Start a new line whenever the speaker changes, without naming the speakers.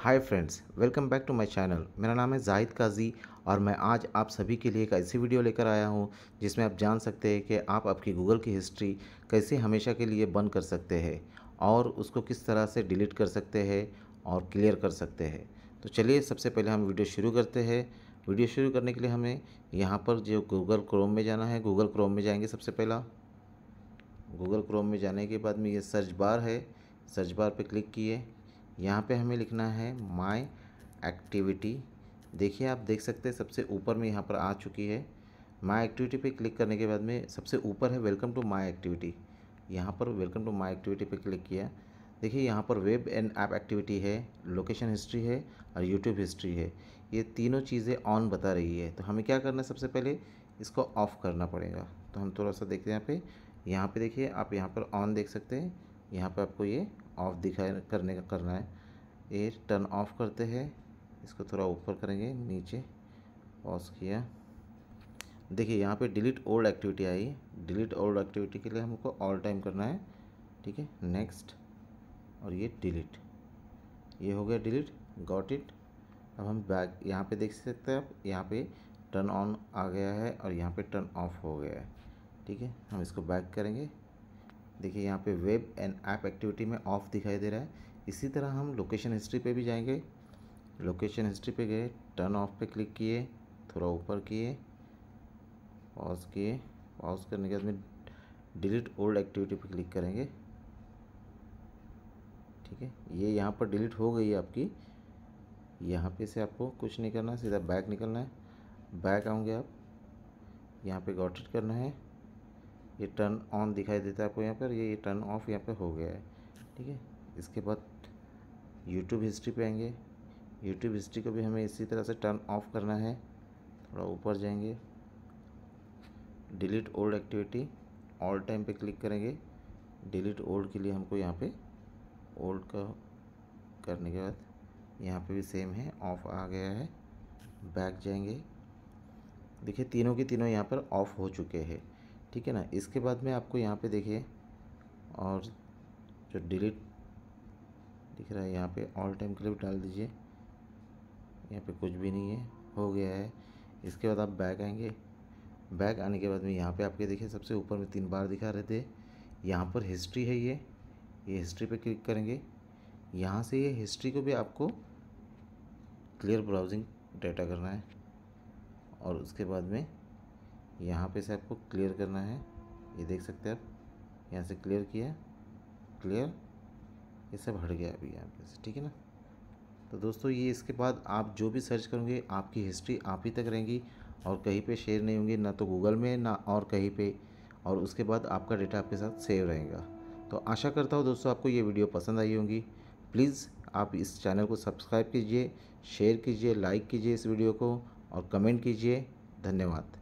hi friends welcome back to my channel मेरा नाम है जाहिद काजी और मैं आज आप सभी के लिए एक ऐसी वीडियो लेकर आया हूं जिसमें आप जान सकते हैं कि आप आपकी गूगल की हिस्ट्री कैसे हमेशा के लिए बंद कर सकते हैं और उसको किस तरह से डिलीट कर सकते हैं और क्लियर कर सकते हैं तो चलिए सबसे पहले हम वीडियो शुरू करते हैं वीडियो शुरू करने के लिए हमें यहाँ पर जो गूगल क्रोम में जाना है गूगल क्रोम में जाएंगे सबसे पहला गूगल क्रोम में जाने के बाद में ये सर्च बार है सर्च बार पर क्लिक किए यहाँ पे हमें लिखना है माय एक्टिविटी देखिए आप देख सकते हैं सबसे ऊपर में यहाँ पर आ चुकी है माय एक्टिविटी पे क्लिक करने के बाद में सबसे ऊपर है वेलकम टू माय एक्टिविटी यहाँ पर वेलकम टू माय एक्टिविटी पे क्लिक किया देखिए यहाँ पर वेब एंड ऐप एक्टिविटी है लोकेशन हिस्ट्री है और यूट्यूब हिस्ट्री है ये तीनों चीज़ें ऑन बता रही है तो हमें क्या करना है सबसे पहले इसको ऑफ़ करना पड़ेगा तो हम थोड़ा सा देखते हैं यहाँ पे यहाँ पे देखिए आप यहाँ पर ऑन देख सकते हैं यहाँ पे आपको ये ऑफ़ दिखा करने का करना है ये टर्न ऑफ करते हैं इसको थोड़ा ऊपर करेंगे नीचे पॉज किया देखिए यहाँ पे delete old activity I delete old activity के लिए हमको ऑल टाइम करना है ठीक है नेक्स्ट और ये डिलीट ये हो गया डिलीट गॉट इट अब हम बैक यहाँ पे देख सकते हैं आप यहाँ पे टर्न ऑन आ गया है और यहाँ पे टर्न ऑफ हो गया है ठीक है हम इसको बैक करेंगे देखिए यहाँ पे वेब एंड ऐप एक्टिविटी में ऑफ दिखाई दे रहा है इसी तरह हम लोकेशन हिस्ट्री पे भी जाएंगे लोकेशन हिस्ट्री पे गए टर्न ऑफ पे क्लिक किए थोड़ा ऊपर किए पॉज किए पॉज करने के बाद में डिलीट ओल्ड एक्टिविटी पे क्लिक करेंगे ठीक है ये यहाँ पर डिलीट हो गई है आपकी यहाँ पे से आपको कुछ नहीं करना सीधा बैक निकलना है बैक आऊँगे आप यहाँ पर गॉटेड करना है ये टर्न ऑन दिखाई देता है आपको यहाँ पर ये टर्न ऑफ यहाँ पे हो गया है ठीक है इसके बाद यूट्यूब हिस्ट्री पे आएंगे यूट्यूब हिस्ट्री को भी हमें इसी तरह से टर्न ऑफ करना है थोड़ा ऊपर जाएंगे delete old activity all time पे क्लिक करेंगे डिलीट ओल्ड के लिए हमको यहाँ पे ओल्ड का करने के बाद यहाँ पे भी सेम है ऑफ आ गया है बैक जाएंगे देखिए तीनों के तीनों यहाँ पर ऑफ हो चुके हैं ठीक है ना इसके बाद में आपको यहाँ पे देखिए और जो डिलीट दिख रहा है यहाँ पे ऑल टाइम के लिए भी डाल दीजिए यहाँ पे कुछ भी नहीं है हो गया है इसके बाद आप बैक आएंगे बैक आने के बाद में यहाँ पे आपके देखिए सबसे ऊपर में तीन बार दिखा रहे थे यहाँ पर हिस्ट्री है ये ये हिस्ट्री पे क्लिक करेंगे यहाँ से ये हिस्ट्री को भी आपको क्लियर ब्राउजिंग डाटा करना है और उसके बाद में यहाँ पे से आपको क्लियर करना है ये देख सकते हैं आप यहाँ से क्लियर किया क्लियर ये सब हट गया अभी यहाँ पे से ठीक है ना तो दोस्तों ये इसके बाद आप जो भी सर्च करोगे आपकी हिस्ट्री आप ही तक रहेंगी और कहीं पे शेयर नहीं होंगी ना तो गूगल में ना और कहीं पे और उसके बाद आपका डेटा आपके साथ सेव रहेगा तो आशा करता हूँ दोस्तों आपको ये वीडियो पसंद आई होंगी प्लीज़ आप इस चैनल को सब्सक्राइब कीजिए शेयर कीजिए लाइक कीजिए इस वीडियो को और कमेंट कीजिए धन्यवाद